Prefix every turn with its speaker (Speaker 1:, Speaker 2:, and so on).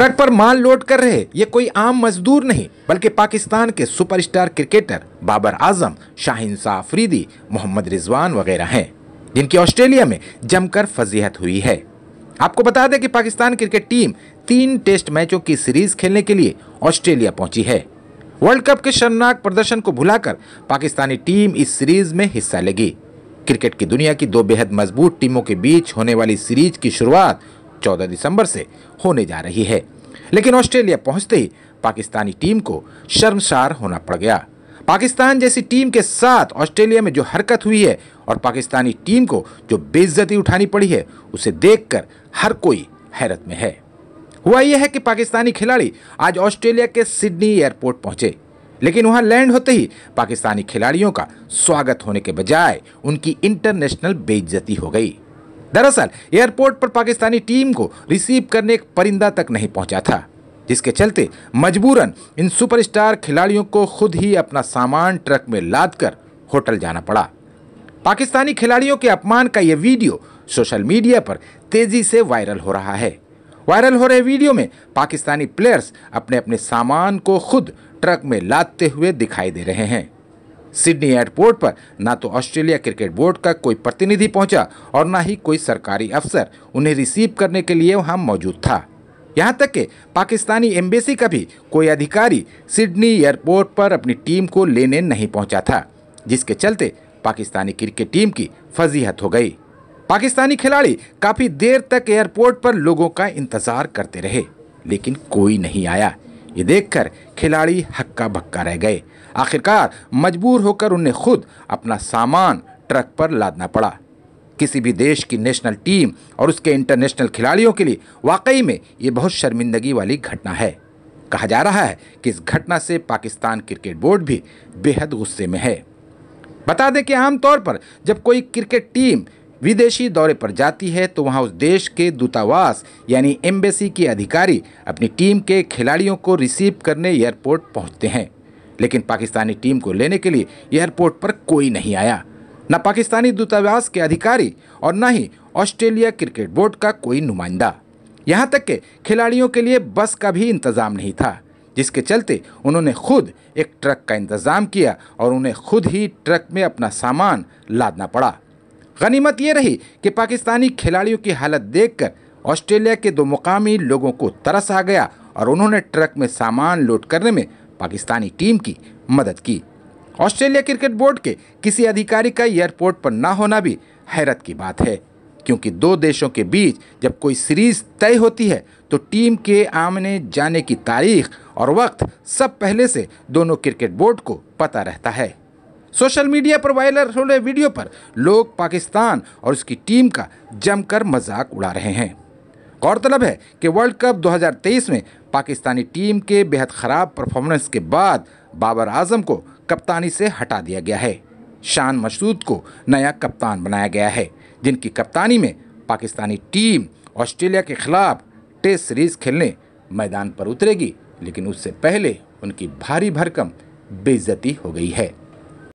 Speaker 1: truck पर माल load कर रहे ये कोई आम मजदूर नहीं बल्कि पाकिस्तान के सुपरस्टार क्रिकेटर बाबर आजम शाहिन साफरीदी मोहम्मद रिजवान वगैरह हैं जिनकी ऑस्ट्रेलिया में जमकर फजीहत हुई है आपको बता दें कि पाकिस्तान क्रिकेट टीम तीन टेस्ट मैचों की सीरीज खेलने के लिए ऑस्ट्रेलिया पहुंची है वर्ल्ड कप के शर्मनाक प्रदर्शन को भुलाकर पाकिस्तानी टीम इस सीरीज में हिस्सा लेगी क्रिकेट की दुनिया की दो बेहद मजबूत टीमों के बीच होने वाली सीरीज की शुरुआत 14 दिसंबर से होने जा रही है लेकिन ऑस्ट्रेलिया पहुंचते ही पाकिस्तानी टीम को शर्मसार होना पड़ गया पाकिस्तान जैसी टीम के साथ ऑस्ट्रेलिया में जो हरकत हुई है और पाकिस्तानी टीम को जो बेइज्जती उठानी पड़ी है उसे देखकर हर कोई हैरत में है हुआ यह है कि पाकिस्तानी खिलाड़ी आज ऑस्ट्रेलिया के सिडनी एयरपोर्ट पहुंचे लेकिन वहां लैंड होते ही पाकिस्तानी खिलाड़ियों का स्वागत होने के बजाय उनकी इंटरनेशनल बेइज्जती हो गई दरअसल एयरपोर्ट पर पाकिस्तानी टीम को रिसीव करने एक परिंदा तक नहीं पहुंचा था जिसके चलते मजबूरन इन सुपरस्टार खिलाड़ियों को खुद ही अपना सामान ट्रक में लादकर होटल जाना पड़ा पाकिस्तानी खिलाड़ियों के अपमान का यह वीडियो सोशल मीडिया पर तेजी से वायरल हो रहा है वायरल हो रहे वीडियो में पाकिस्तानी प्लेयर्स अपने अपने सामान को खुद ट्रक में लादते हुए दिखाई दे रहे हैं सिडनी एयरपोर्ट पर ना तो ऑस्ट्रेलिया क्रिकेट बोर्ड का कोई प्रतिनिधि पहुंचा और ना ही कोई सरकारी अफसर उन्हें रिसीव करने के लिए वहां मौजूद था यहाँ तक कि पाकिस्तानी एम्बेसी का भी कोई अधिकारी सिडनी एयरपोर्ट पर अपनी टीम को लेने नहीं पहुंचा था जिसके चलते पाकिस्तानी क्रिकेट टीम की फजीहत हो गई पाकिस्तानी खिलाड़ी काफ़ी देर तक एयरपोर्ट पर लोगों का इंतज़ार करते रहे लेकिन कोई नहीं आया ये देखकर खिलाड़ी हक्का भक्का रह गए आखिरकार मजबूर होकर उन्हें खुद अपना सामान ट्रक पर लादना पड़ा किसी भी देश की नेशनल टीम और उसके इंटरनेशनल खिलाड़ियों के लिए वाकई में ये बहुत शर्मिंदगी वाली घटना है कहा जा रहा है कि इस घटना से पाकिस्तान क्रिकेट बोर्ड भी बेहद गुस्से में है बता दें कि आमतौर पर जब कोई क्रिकेट टीम विदेशी दौरे पर जाती है तो वहाँ उस देश के दूतावास यानी एम्बेसी के अधिकारी अपनी टीम के खिलाड़ियों को रिसीव करने एयरपोर्ट पहुँचते हैं लेकिन पाकिस्तानी टीम को लेने के लिए एयरपोर्ट पर कोई नहीं आया न पाकिस्तानी दूतावास के अधिकारी और न ही ऑस्ट्रेलिया क्रिकेट बोर्ड का कोई नुमाइंदा यहाँ तक के खिलाड़ियों के लिए बस का भी इंतज़ाम नहीं था जिसके चलते उन्होंने खुद एक ट्रक का इंतज़ाम किया और उन्हें खुद ही ट्रक में अपना सामान लादना पड़ा गनीमत यह रही कि पाकिस्तानी खिलाड़ियों की हालत देखकर ऑस्ट्रेलिया के दो मुकामी लोगों को तरस आ गया और उन्होंने ट्रक में सामान लोड करने में पाकिस्तानी टीम की मदद की ऑस्ट्रेलिया क्रिकेट बोर्ड के किसी अधिकारी का एयरपोर्ट पर ना होना भी हैरत की बात है क्योंकि दो देशों के बीच जब कोई सीरीज तय होती है तो टीम के आमने जाने की तारीख और वक्त सब पहले से दोनों क्रिकेट बोर्ड को पता रहता है सोशल मीडिया पर वायरल हो रहे वीडियो पर लोग पाकिस्तान और उसकी टीम का जमकर मजाक उड़ा रहे हैं गौरतलब है कि वर्ल्ड कप 2023 में पाकिस्तानी टीम के बेहद ख़राब परफॉर्मेंस के बाद बाबर आजम को कप्तानी से हटा दिया गया है शान मसूद को नया कप्तान बनाया गया है जिनकी कप्तानी में पाकिस्तानी टीम ऑस्ट्रेलिया के खिलाफ टेस्ट सीरीज खेलने मैदान पर उतरेगी लेकिन उससे पहले उनकी भारी भरकम बेइज्जती हो गई है